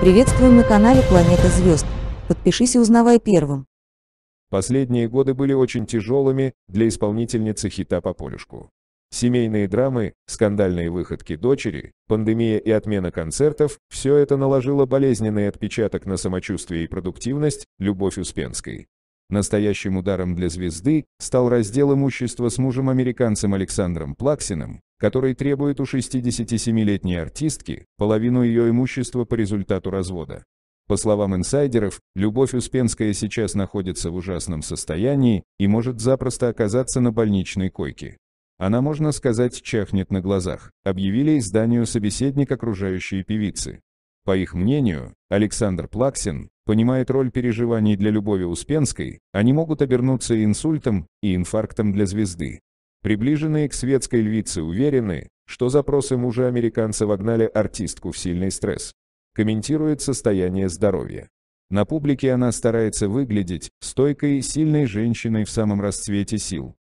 Приветствуем на канале Планета Звезд. Подпишись и узнавай первым. Последние годы были очень тяжелыми для исполнительницы хита по полюшку. Семейные драмы, скандальные выходки дочери, пандемия и отмена концертов – все это наложило болезненный отпечаток на самочувствие и продуктивность Любовь Успенской. Настоящим ударом для звезды стал раздел имущества с мужем-американцем Александром Плаксиным, который требует у 67-летней артистки половину ее имущества по результату развода. По словам инсайдеров, Любовь Успенская сейчас находится в ужасном состоянии и может запросто оказаться на больничной койке. Она, можно сказать, чахнет на глазах, объявили изданию собеседник окружающие певицы. По их мнению, Александр Плаксин понимает роль переживаний для Любови Успенской, они могут обернуться инсультом и инфарктом для звезды. Приближенные к светской львице уверены, что запросы мужа американца вогнали артистку в сильный стресс. Комментирует состояние здоровья. На публике она старается выглядеть стойкой и сильной женщиной в самом расцвете сил.